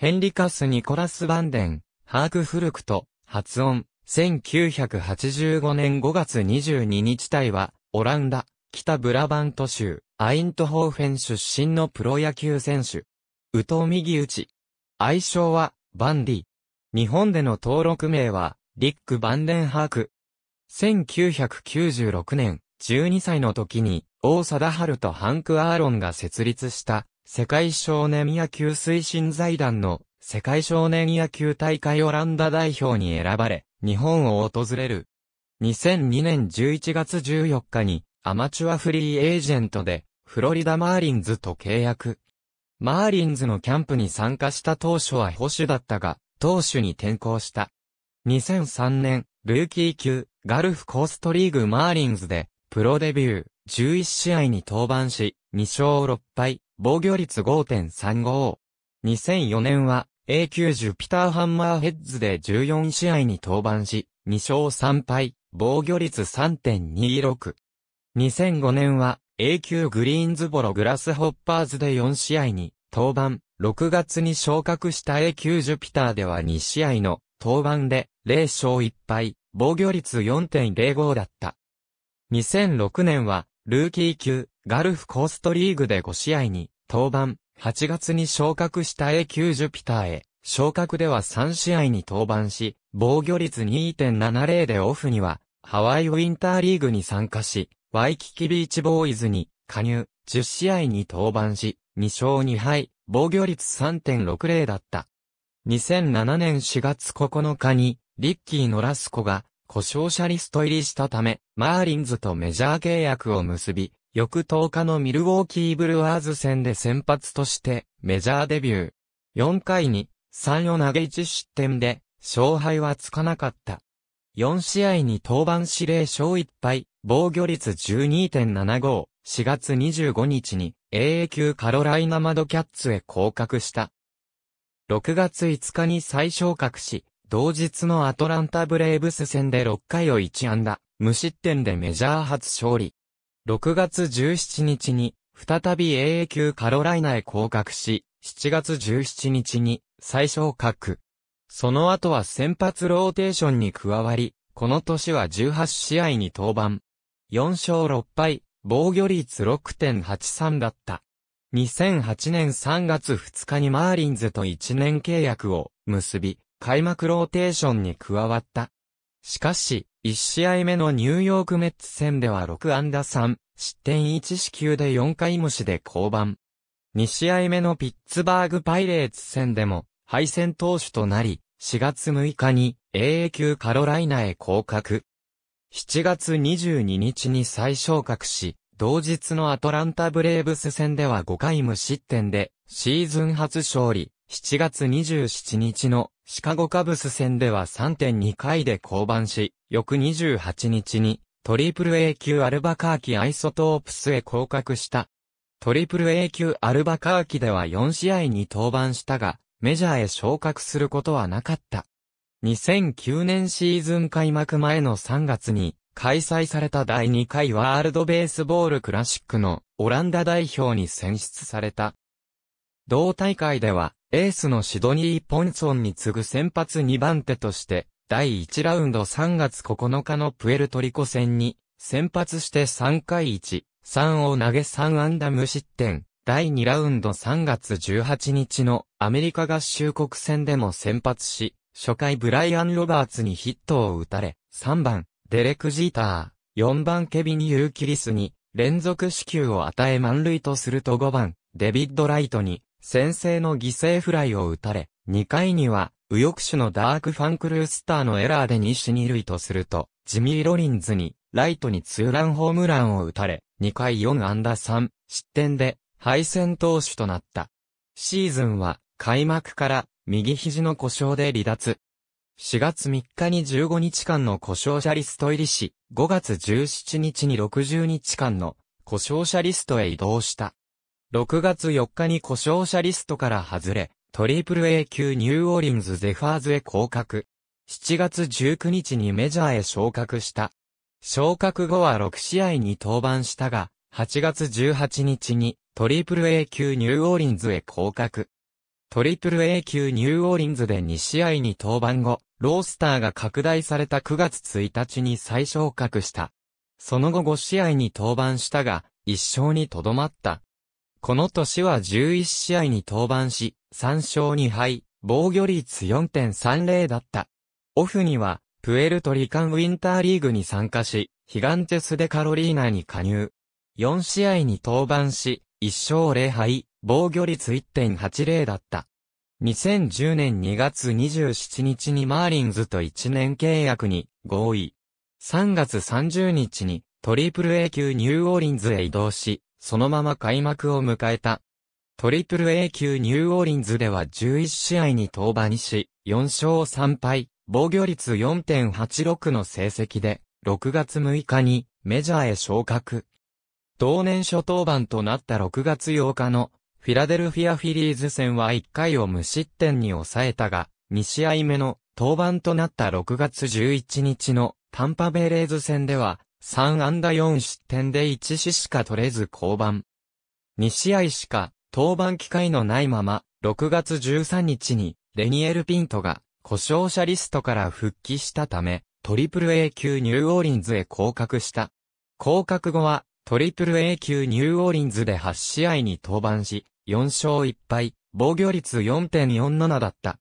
ヘンリカス・ニコラス・バンデン、ハーク・フルクト、発音、1985年5月22日隊は、オランダ、北ブラバント州、アイントホーフェン出身のプロ野球選手。宇藤右打ち。愛称は、バンディ。日本での登録名は、リック・バンデンハーク。1996年、12歳の時に、王貞治とハンク・アーロンが設立した、世界少年野球推進財団の世界少年野球大会オランダ代表に選ばれ、日本を訪れる。2002年11月14日にアマチュアフリーエージェントでフロリダマーリンズと契約。マーリンズのキャンプに参加した当初は保守だったが、投手に転向した。2003年、ルーキー級、ガルフコーストリーグマーリンズで、プロデビュー、11試合に登板し、2勝6敗、防御率5.35。2004年は A 級ジュピターハンマーヘッズで14試合に登板し、2勝3敗、防御率3.26。2005年は A 級グリーンズボログラスホッパーズで4試合に登板、6月に昇格した A 級ジュピターでは2試合の登板で0勝1敗、防御率4.05だった。2006年はルーキー級ガルフコーストリーグで5試合に登板、8月に昇格した A9 ジュピターへ、昇格では3試合に登板し、防御率2.70でオフには、ハワイウィンターリーグに参加し、ワイキキビーチボーイズに加入、10試合に登板し、2勝2敗、防御率3.60だった。2007年4月9日に、リッキー・ノラスコが、故障者リスト入りしたため、マーリンズとメジャー契約を結び、翌10日のミルウォーキーブルワーズ戦で先発としてメジャーデビュー。4回に3を投げ1失点で勝敗はつかなかった。4試合に登板指令勝1敗、防御率12.75、4月25日に AA 級カロライナマドキャッツへ降格した。6月5日に再昇格し、同日のアトランタブレーブス戦で6回を1安打、無失点でメジャー初勝利。6月17日に、再び AA 級カロライナへ降格し、7月17日に、最小格。その後は先発ローテーションに加わり、この年は18試合に登板。4勝6敗、防御率6.83だった。2008年3月2日にマーリンズと1年契約を結び、開幕ローテーションに加わった。しかし、1試合目のニューヨークメッツ戦では6安打3、失点1四球で4回無視で降板。2試合目のピッツバーグパイレーツ戦でも敗戦投手となり、4月6日に AA 級カロライナへ降格。7月22日に再昇格し、同日のアトランタブレーブス戦では5回無失点で、シーズン初勝利、7月27日のシカゴカブス戦では3.2回で降板し、翌28日に、トリプル A 級アルバカーキアイソトープスへ降格した。トリプル A 級アルバカーキでは4試合に登板したが、メジャーへ昇格することはなかった。2009年シーズン開幕前の3月に、開催された第2回ワールドベースボールクラシックのオランダ代表に選出された。同大会ではエースのシドニー・ポンソンに次ぐ先発2番手として、第1ラウンド3月9日のプエルトリコ戦に、先発して3回1、3を投げ3安打無失点。第2ラウンド3月18日のアメリカ合衆国戦でも先発し、初回ブライアン・ロバーツにヒットを打たれ、3番、デレク・ジーター、4番ケビン・ユーキリスに連続死球を与え満塁とすると5番、デビッド・ライトに先制の犠牲フライを打たれ、2回には、右翼手のダークファンクルースターのエラーで死二塁とすると、ジミー・ロリンズに、ライトにツーランホームランを打たれ、2回4安打3、失点で、敗戦投手となった。シーズンは、開幕から、右肘の故障で離脱。4月3日に15日間の故障者リスト入りし、5月17日に60日間の故障者リストへ移動した。6月4日に故障者リストから外れ、トリプル A 級ニューオーリンズゼファーズへ降格。7月19日にメジャーへ昇格した。昇格後は6試合に登板したが、8月18日にトリプル A 級ニューオーリンズへ降格。トリプル A 級ニューオーリンズで2試合に登板後、ロースターが拡大された9月1日に再昇格した。その後5試合に登板したが、1勝にとどまった。この年は11試合に登板し、3勝2敗、防御率4.30だった。オフには、プエルトリカンウィンターリーグに参加し、ヒガンテス・デ・カロリーナに加入。4試合に登板し、1勝0敗、防御率1.80だった。2010年2月27日にマーリンズと1年契約に合意。3月30日にトリプル A 級ニューオーリンズへ移動し、そのまま開幕を迎えた。トリプル A 級ニューオーリンズでは11試合に登板し、4勝3敗、防御率4.86の成績で、6月6日にメジャーへ昇格。同年初登板となった6月8日のフィラデルフィアフィリーズ戦は1回を無失点に抑えたが、2試合目の登板となった6月11日のタンパベレーズ戦では3安打4失点で1死しか取れず降板。2試合しか登板機会のないまま、6月13日にレニエル・ピントが故障者リストから復帰したため、トリプル A 級ニューオーリンズへ降格した。降格後はトリプル A 級ニューオーリンズで8試合に登板し、4勝1敗、防御率4.47だった。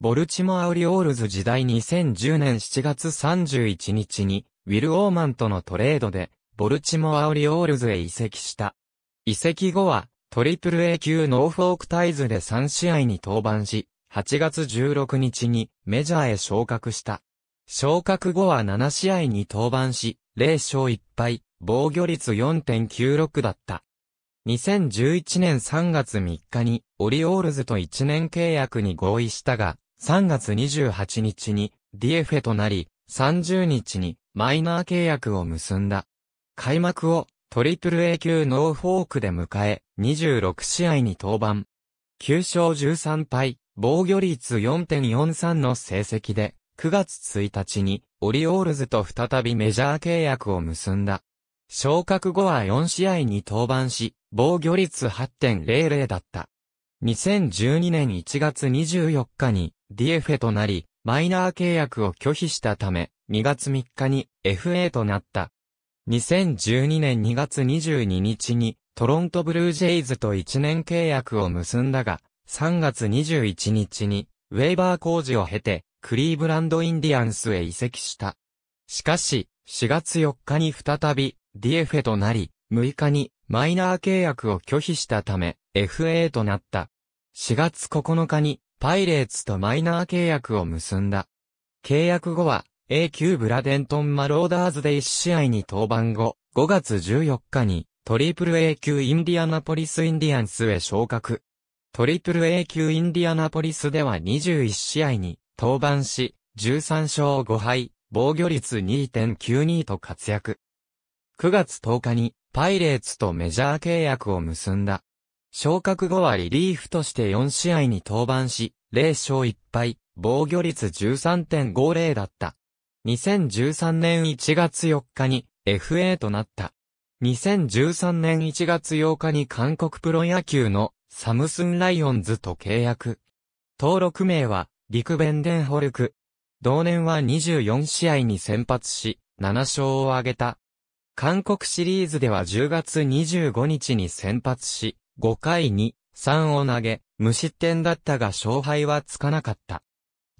ボルチモア・ウリオールズ時代2010年7月31日にウィル・オーマンとのトレードで、ボルチモア・オリオールズへ移籍した。移籍後は、トリプル A 級ノーフォークタイズで3試合に登板し、8月16日にメジャーへ昇格した。昇格後は7試合に登板し、0勝1敗、防御率4.96だった。2011年3月3日にオリオールズと1年契約に合意したが、3月28日に d f ェとなり、30日にマイナー契約を結んだ。開幕をトリプル A 級ノーフォークで迎え、26試合に登板。9勝13敗、防御率4.43の成績で、9月1日にオリオールズと再びメジャー契約を結んだ。昇格後は4試合に登板し、防御率8.00だった。2012年1月24日に DFA となり、マイナー契約を拒否したため、2月3日に FA となった。2012年2月22日にトロントブルージェイズと1年契約を結んだが、3月21日にウェーバー工事を経てクリーブランドインディアンスへ移籍した。しかし、4月4日に再び DFA となり、6日にマイナー契約を拒否したため FA となった。4月9日にパイレーツとマイナー契約を結んだ。契約後は、A 級ブラデントンマローダーズで1試合に登板後、5月14日に、トリプル A 級インディアナポリスインディアンスへ昇格。トリプル A 級インディアナポリスでは21試合に登板し、13勝5敗、防御率2.92と活躍。9月10日にパイレーツとメジャー契約を結んだ。昇格後はリリーフとして4試合に登板し、0勝1敗、防御率13.50だった。2013年1月4日に FA となった。2013年1月8日に韓国プロ野球のサムスンライオンズと契約。登録名は陸弁ンホルク。同年は24試合に先発し、7勝を挙げた。韓国シリーズでは10月25日に先発し、5回に3を投げ、無失点だったが勝敗はつかなかった。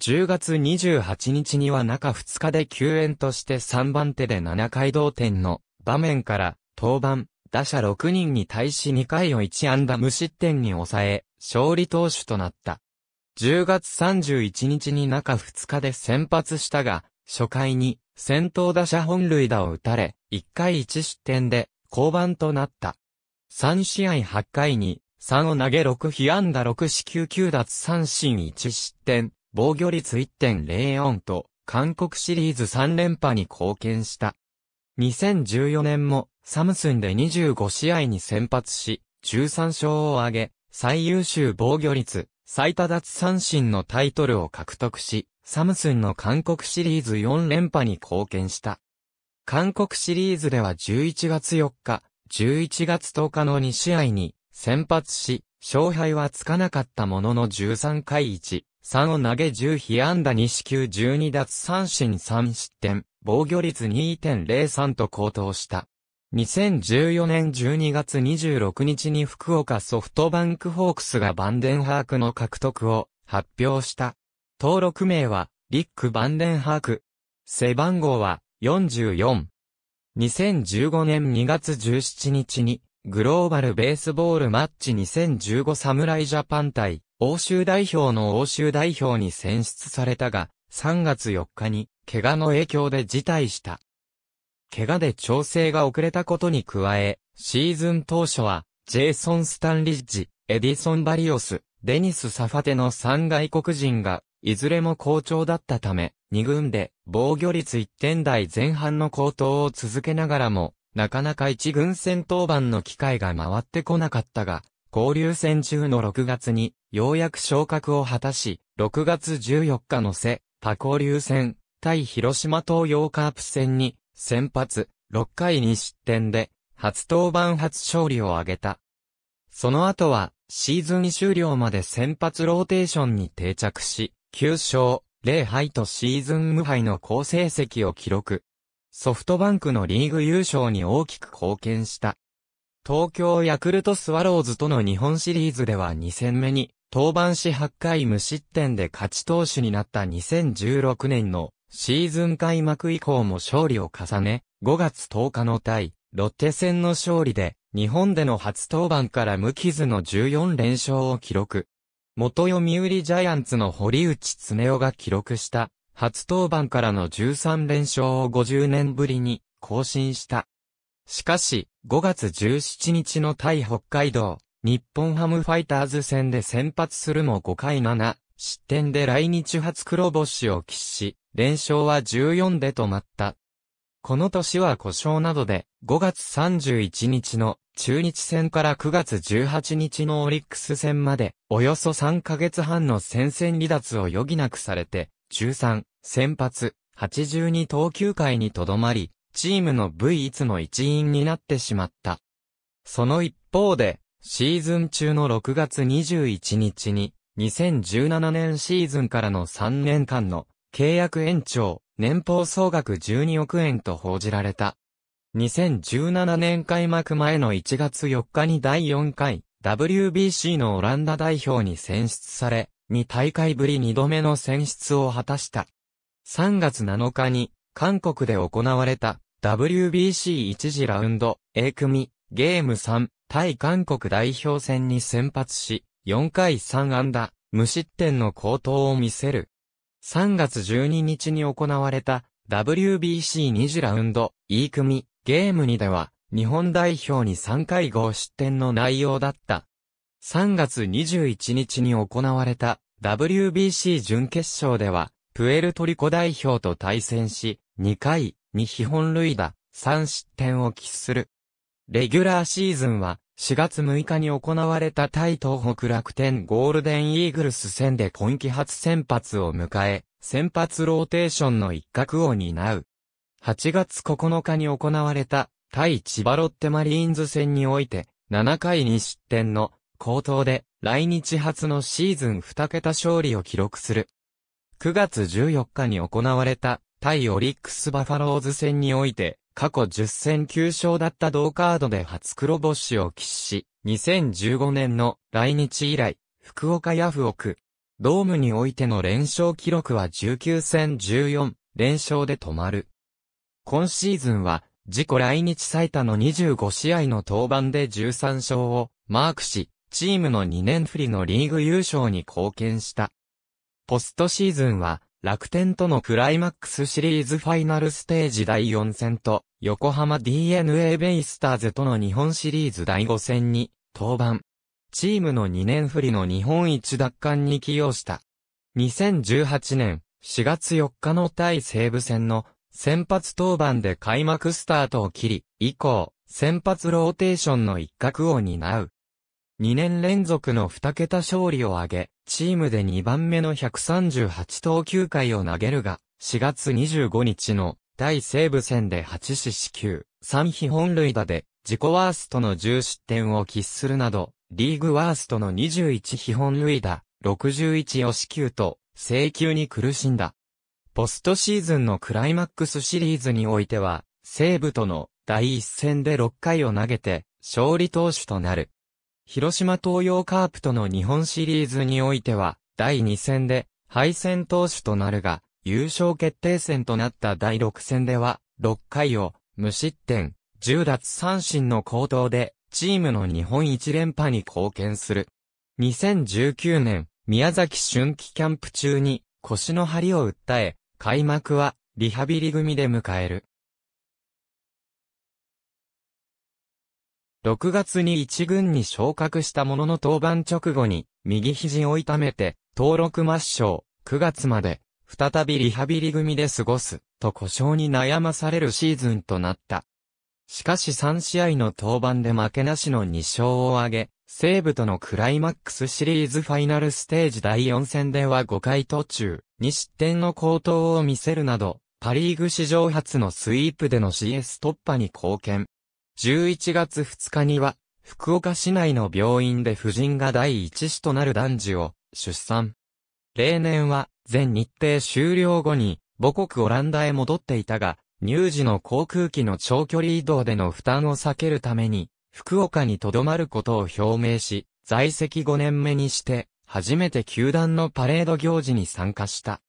10月28日には中2日で救援として3番手で7回同点の場面から登板、打者6人に対し2回を1安打無失点に抑え、勝利投手となった。10月31日に中2日で先発したが、初回に先頭打者本塁打を打たれ、1回1失点で降板となった。3試合8回に、3を投げ6被安打6四球9奪三振1失点、防御率1.04と、韓国シリーズ3連覇に貢献した。2014年も、サムスンで25試合に先発し、13勝を挙げ、最優秀防御率、最多奪三振のタイトルを獲得し、サムスンの韓国シリーズ4連覇に貢献した。韓国シリーズでは11月4日、11月10日の2試合に先発し、勝敗はつかなかったものの13回1、3を投げ10被安打2四球12奪三振3失点、防御率2.03と高騰した。2014年12月26日に福岡ソフトバンクホークスがバンデンハークの獲得を発表した。登録名は、リック・バンデンハーク。背番号は44。2015年2月17日に、グローバルベースボールマッチ2015侍ジャパン対、欧州代表の欧州代表に選出されたが、3月4日に、怪我の影響で辞退した。怪我で調整が遅れたことに加え、シーズン当初は、ジェイソン・スタンリッジ、エディソン・バリオス、デニス・サファテの3外国人がいずれも好調だったため、2軍で防御率1点台前半の高騰を続けながらも、なかなか1軍戦登板の機会が回ってこなかったが、交流戦中の6月に、ようやく昇格を果たし、6月14日の瀬、他交流戦、対広島東洋カープ戦に、先発、6回2失点で、初登板初勝利を挙げた。その後は、シーズン終了まで先発ローテーションに定着し、9勝、0敗とシーズン無敗の好成績を記録。ソフトバンクのリーグ優勝に大きく貢献した。東京ヤクルトスワローズとの日本シリーズでは2戦目に、登板し8回無失点で勝ち投手になった2016年のシーズン開幕以降も勝利を重ね、5月10日の対、ロッテ戦の勝利で、日本での初登板から無傷の14連勝を記録。元読売ジャイアンツの堀内恒夫が記録した、初登板からの13連勝を50年ぶりに更新した。しかし、5月17日の対北海道、日本ハムファイターズ戦で先発するも5回7、失点で来日初黒星を喫し、連勝は14で止まった。この年は故障などで、5月31日の中日戦から9月18日のオリックス戦まで、およそ3ヶ月半の戦線離脱を余儀なくされて、13、先発、82投球回にとどまり、チームのいつの一員になってしまった。その一方で、シーズン中の6月21日に、2017年シーズンからの3年間の契約延長、年俸総額12億円と報じられた。2017年開幕前の1月4日に第4回 WBC のオランダ代表に選出され、2大会ぶり2度目の選出を果たした。3月7日に韓国で行われた WBC1 次ラウンド A 組ゲーム3対韓国代表戦に先発し、4回3安打、無失点の高騰を見せる。3月12日に行われた WBC2 次ラウンド E 組ゲーム2では日本代表に3回合失点の内容だった。3月21日に行われた WBC 準決勝ではプエルトリコ代表と対戦し2回に基本類打3失点を喫する。レギュラーシーズンは4月6日に行われた対東北楽天ゴールデンイーグルス戦で今季初先発を迎え、先発ローテーションの一角を担う。8月9日に行われた対千葉ロッテマリーンズ戦において、7回に失点の高騰で来日初のシーズン2桁勝利を記録する。9月14日に行われた対オリックスバファローズ戦において、過去10戦9勝だった同カードで初黒星を喫し、2015年の来日以来、福岡ヤフオク。ドームにおいての連勝記録は19戦14、連勝で止まる。今シーズンは、自己来日最多の25試合の登板で13勝をマークし、チームの2年振りのリーグ優勝に貢献した。ポストシーズンは、楽天とのクライマックスシリーズファイナルステージ第4戦と、横浜 DNA ベイスターズとの日本シリーズ第5戦に、登板。チームの2年振りの日本一奪還に起用した。2018年4月4日の対西武戦の先発登板で開幕スタートを切り、以降、先発ローテーションの一角を担う。2年連続の2桁勝利を挙げ、チームで2番目の138投球回を投げるが、4月25日の第西部戦で8四死球、3被本塁打で、自己ワーストの10失点を喫するなど、リーグワーストの21被本塁打、61を死球と、請求に苦しんだ。ポストシーズンのクライマックスシリーズにおいては、西部との第一戦で6回を投げて、勝利投手となる。広島東洋カープとの日本シリーズにおいては、第2戦で、敗戦投手となるが、優勝決定戦となった第6戦では、6回を、無失点、10奪三振の高騰で、チームの日本一連覇に貢献する。2019年、宮崎春季キャンプ中に腰の張りを訴え、開幕はリハビリ組で迎える。6月に1軍に昇格したものの登板直後に、右肘を痛めて、登録抹消、9月まで、再びリハビリ組で過ごす、と故障に悩まされるシーズンとなった。しかし3試合の登板で負けなしの2勝を挙げ、西武とのクライマックスシリーズファイナルステージ第4戦では5回途中、2失点の高騰を見せるなど、パリーグ史上初のスイープでの CS 突破に貢献。11月2日には、福岡市内の病院で夫人が第一子となる男児を出産。例年は、全日程終了後に、母国オランダへ戻っていたが、乳児の航空機の長距離移動での負担を避けるために、福岡に留まることを表明し、在籍5年目にして、初めて球団のパレード行事に参加した。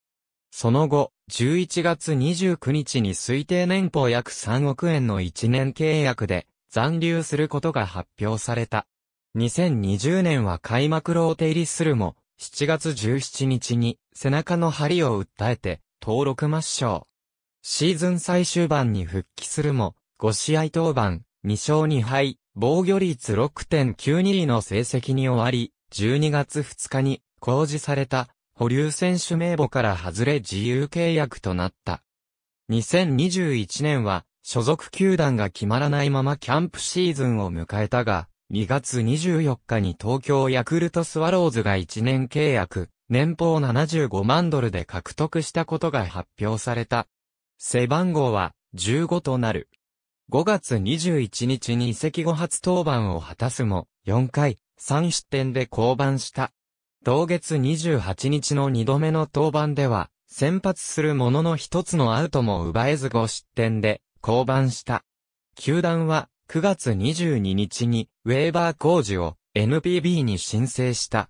その後、11月29日に推定年俸約3億円の1年契約で残留することが発表された。2020年は開幕ローテ入りするも、7月17日に背中の針を訴えて登録抹消。シーズン最終盤に復帰するも、5試合登板、2勝2敗、防御率6.92の成績に終わり、12月2日に公示された保留選手名簿から外れ自由契約となった。2021年は、所属球団が決まらないままキャンプシーズンを迎えたが、2月24日に東京ヤクルトスワローズが1年契約、年俸75万ドルで獲得したことが発表された。背番号は15となる。5月21日に移籍後初登板を果たすも、4回、3失点で降板した。同月28日の2度目の登板では、先発するものの一つのアウトも奪えず5失点で、降板した。球団は、9月22日に、ウェーバー工事を NPB に申請した。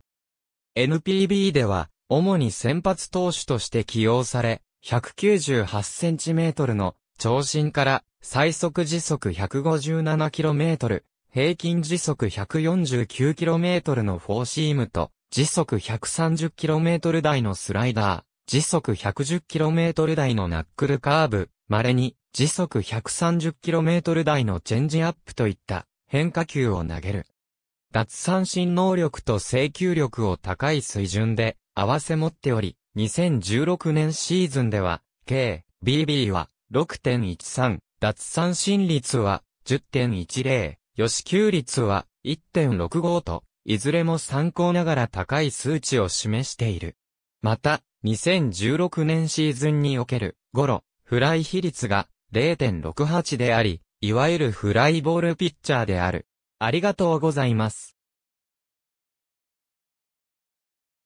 NPB では、主に先発投手として起用され、198センチメートルの長身から最速時速157キロメートル、平均時速149キロメートルのフォーシームと時速 130km 台のスライダー、時速 110km 台のナックルカーブ、稀に時速 130km 台のチェンジアップといった変化球を投げる。脱三振能力と制球力を高い水準で合わせ持っており、2016年シーズンでは、K、BB は6.13、脱三振率は10.10、予支球率は1.65といずれも参考ながら高い数値を示している。また、2016年シーズンにおける、ゴロ、フライ比率が0.68であり、いわゆるフライボールピッチャーである。ありがとうございます。